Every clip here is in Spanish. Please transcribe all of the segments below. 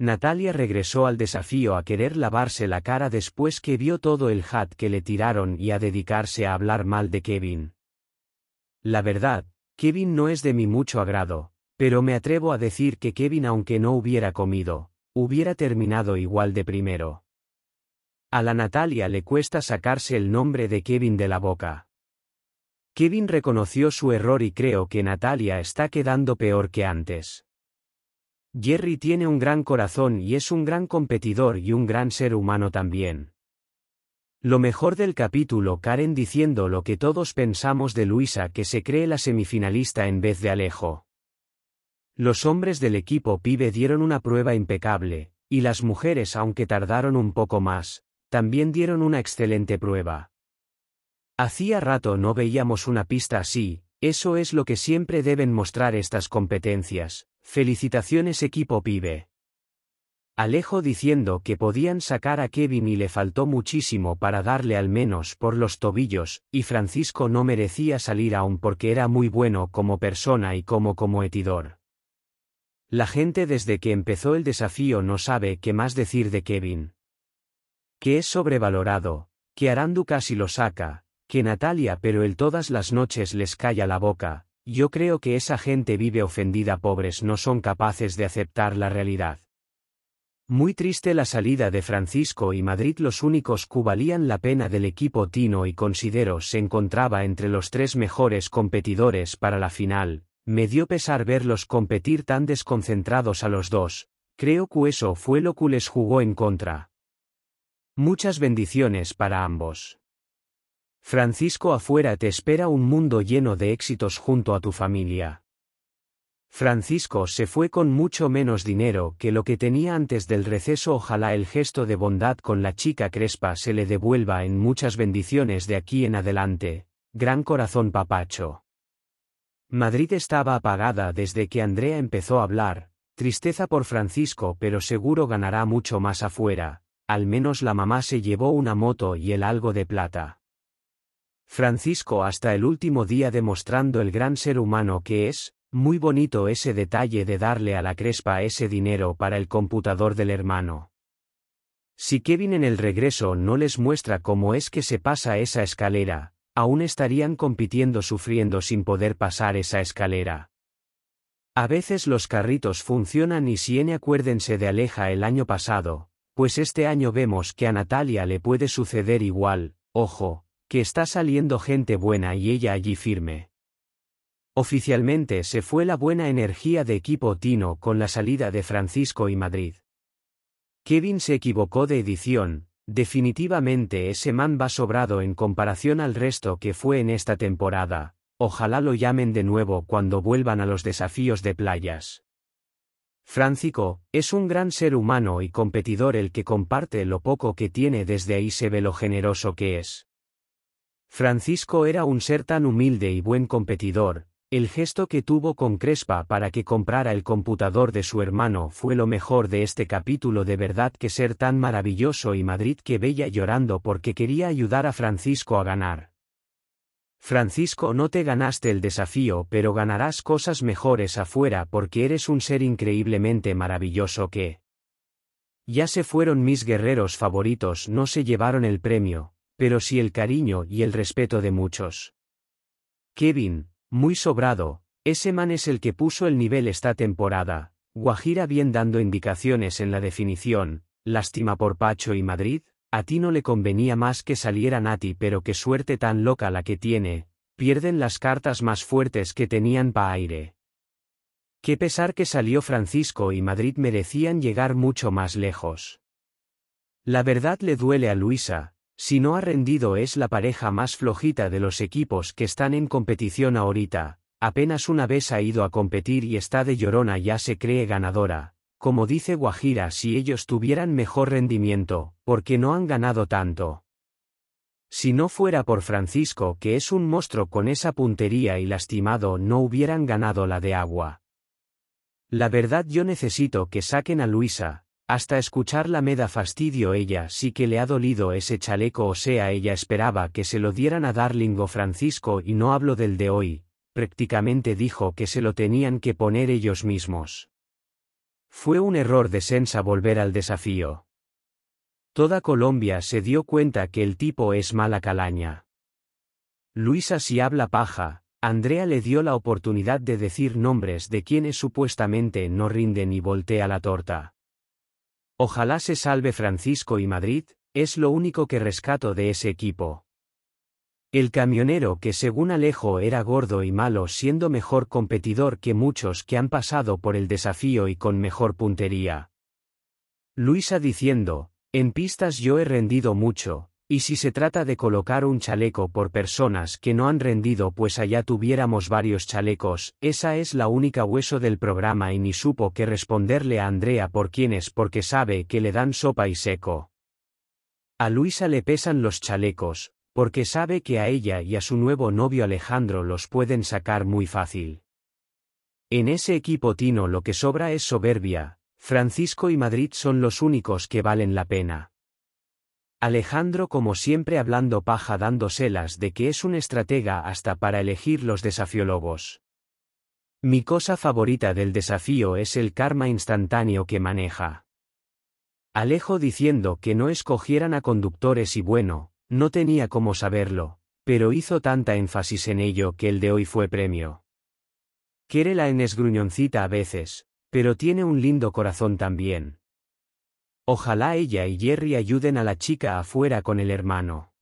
Natalia regresó al desafío a querer lavarse la cara después que vio todo el hat que le tiraron y a dedicarse a hablar mal de Kevin. La verdad, Kevin no es de mi mucho agrado, pero me atrevo a decir que Kevin aunque no hubiera comido, hubiera terminado igual de primero. A la Natalia le cuesta sacarse el nombre de Kevin de la boca. Kevin reconoció su error y creo que Natalia está quedando peor que antes. Jerry tiene un gran corazón y es un gran competidor y un gran ser humano también. Lo mejor del capítulo Karen diciendo lo que todos pensamos de Luisa que se cree la semifinalista en vez de Alejo. Los hombres del equipo pibe dieron una prueba impecable, y las mujeres aunque tardaron un poco más, también dieron una excelente prueba. Hacía rato no veíamos una pista así, eso es lo que siempre deben mostrar estas competencias, Felicitaciones equipo pibe. Alejo diciendo que podían sacar a Kevin y le faltó muchísimo para darle al menos por los tobillos, y Francisco no merecía salir aún porque era muy bueno como persona y como etidor La gente desde que empezó el desafío no sabe qué más decir de Kevin. Que es sobrevalorado, que Arandu casi lo saca, que Natalia pero él todas las noches les calla la boca, yo creo que esa gente vive ofendida pobres no son capaces de aceptar la realidad. Muy triste la salida de Francisco y Madrid los únicos que valían la pena del equipo Tino y considero se encontraba entre los tres mejores competidores para la final, me dio pesar verlos competir tan desconcentrados a los dos, creo que eso fue lo que les jugó en contra. Muchas bendiciones para ambos. Francisco afuera te espera un mundo lleno de éxitos junto a tu familia. Francisco se fue con mucho menos dinero que lo que tenía antes del receso. Ojalá el gesto de bondad con la chica Crespa se le devuelva en muchas bendiciones de aquí en adelante. Gran corazón papacho. Madrid estaba apagada desde que Andrea empezó a hablar, tristeza por Francisco pero seguro ganará mucho más afuera, al menos la mamá se llevó una moto y el algo de plata. Francisco hasta el último día demostrando el gran ser humano que es, muy bonito ese detalle de darle a la Crespa ese dinero para el computador del hermano. Si Kevin en el regreso no les muestra cómo es que se pasa esa escalera, aún estarían compitiendo sufriendo sin poder pasar esa escalera. A veces los carritos funcionan y si n acuérdense de Aleja el año pasado, pues este año vemos que a Natalia le puede suceder igual, ojo, que está saliendo gente buena y ella allí firme. Oficialmente se fue la buena energía de equipo Tino con la salida de Francisco y Madrid. Kevin se equivocó de edición, definitivamente ese man va sobrado en comparación al resto que fue en esta temporada, ojalá lo llamen de nuevo cuando vuelvan a los desafíos de playas. Francisco, es un gran ser humano y competidor el que comparte lo poco que tiene desde ahí se ve lo generoso que es. Francisco era un ser tan humilde y buen competidor, el gesto que tuvo con Crespa para que comprara el computador de su hermano fue lo mejor de este capítulo de verdad que ser tan maravilloso y Madrid que bella llorando porque quería ayudar a Francisco a ganar. Francisco no te ganaste el desafío pero ganarás cosas mejores afuera porque eres un ser increíblemente maravilloso que... Ya se fueron mis guerreros favoritos no se llevaron el premio, pero sí el cariño y el respeto de muchos. Kevin, muy sobrado, ese man es el que puso el nivel esta temporada, Guajira bien dando indicaciones en la definición, lástima por Pacho y Madrid, a ti no le convenía más que saliera Nati pero qué suerte tan loca la que tiene, pierden las cartas más fuertes que tenían pa' aire. Qué pesar que salió Francisco y Madrid merecían llegar mucho más lejos. La verdad le duele a Luisa, si no ha rendido es la pareja más flojita de los equipos que están en competición ahorita, apenas una vez ha ido a competir y está de llorona ya se cree ganadora. Como dice Guajira si ellos tuvieran mejor rendimiento, porque no han ganado tanto. Si no fuera por Francisco que es un monstruo con esa puntería y lastimado no hubieran ganado la de agua. La verdad yo necesito que saquen a Luisa, hasta escucharla me da fastidio ella sí que le ha dolido ese chaleco o sea ella esperaba que se lo dieran a Darlingo Francisco y no hablo del de hoy, prácticamente dijo que se lo tenían que poner ellos mismos. Fue un error de Sensa volver al desafío. Toda Colombia se dio cuenta que el tipo es mala calaña. Luisa si habla paja, Andrea le dio la oportunidad de decir nombres de quienes supuestamente no rinden y voltea la torta. Ojalá se salve Francisco y Madrid, es lo único que rescato de ese equipo. El camionero que según Alejo era gordo y malo siendo mejor competidor que muchos que han pasado por el desafío y con mejor puntería. Luisa diciendo, en pistas yo he rendido mucho, y si se trata de colocar un chaleco por personas que no han rendido pues allá tuviéramos varios chalecos, esa es la única hueso del programa y ni supo que responderle a Andrea por quienes, porque sabe que le dan sopa y seco. A Luisa le pesan los chalecos, porque sabe que a ella y a su nuevo novio Alejandro los pueden sacar muy fácil. En ese equipo tino lo que sobra es soberbia, Francisco y Madrid son los únicos que valen la pena. Alejandro como siempre hablando paja dándoselas de que es un estratega hasta para elegir los desafiólogos. Mi cosa favorita del desafío es el karma instantáneo que maneja. Alejo diciendo que no escogieran a conductores y bueno, no tenía cómo saberlo, pero hizo tanta énfasis en ello que el de hoy fue premio. la en gruñoncita a veces, pero tiene un lindo corazón también. Ojalá ella y Jerry ayuden a la chica afuera con el hermano.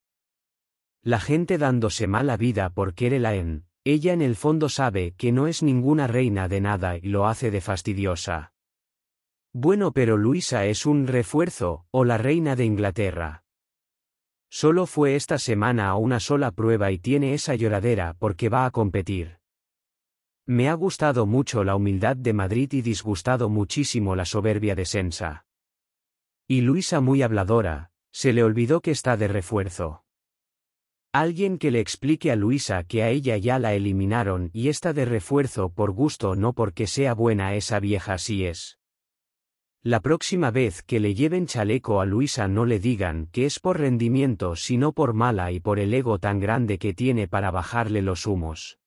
La gente dándose mala vida por en, ella en el fondo sabe que no es ninguna reina de nada y lo hace de fastidiosa. Bueno, pero Luisa es un refuerzo, o la reina de Inglaterra. Solo fue esta semana a una sola prueba y tiene esa lloradera porque va a competir. Me ha gustado mucho la humildad de Madrid y disgustado muchísimo la soberbia de Sensa. Y Luisa muy habladora, se le olvidó que está de refuerzo. Alguien que le explique a Luisa que a ella ya la eliminaron y está de refuerzo por gusto no porque sea buena esa vieja así es. La próxima vez que le lleven chaleco a Luisa no le digan que es por rendimiento sino por mala y por el ego tan grande que tiene para bajarle los humos.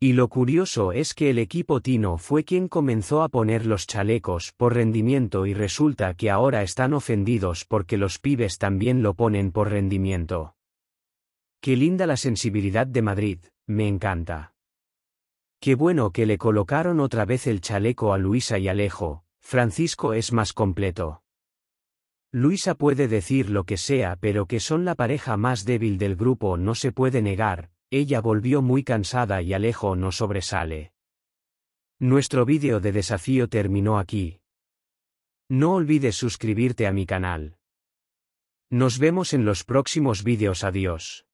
Y lo curioso es que el equipo Tino fue quien comenzó a poner los chalecos por rendimiento y resulta que ahora están ofendidos porque los pibes también lo ponen por rendimiento. Qué linda la sensibilidad de Madrid, me encanta. Qué bueno que le colocaron otra vez el chaleco a Luisa y Alejo, Francisco es más completo. Luisa puede decir lo que sea pero que son la pareja más débil del grupo no se puede negar, ella volvió muy cansada y Alejo no sobresale. Nuestro vídeo de desafío terminó aquí. No olvides suscribirte a mi canal. Nos vemos en los próximos vídeos, adiós.